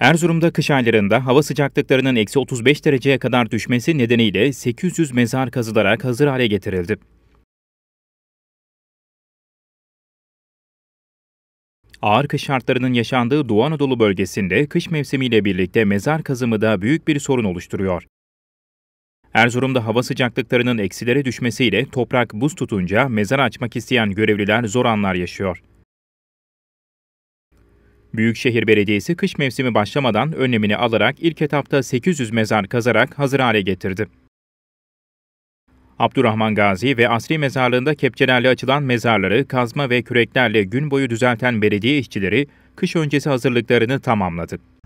Erzurum'da kış aylarında hava sıcaklıklarının eksi 35 dereceye kadar düşmesi nedeniyle 800 mezar kazılarak hazır hale getirildi. Ağır kış şartlarının yaşandığı Doğu Anadolu bölgesinde kış mevsimiyle birlikte mezar kazımı da büyük bir sorun oluşturuyor. Erzurum'da hava sıcaklıklarının eksilere düşmesiyle toprak buz tutunca mezar açmak isteyen görevliler zor anlar yaşıyor. Büyükşehir Belediyesi kış mevsimi başlamadan önlemini alarak ilk etapta 800 mezar kazarak hazır hale getirdi. Abdurrahman Gazi ve Asri Mezarlığı'nda kepçelerle açılan mezarları kazma ve küreklerle gün boyu düzelten belediye işçileri kış öncesi hazırlıklarını tamamladı.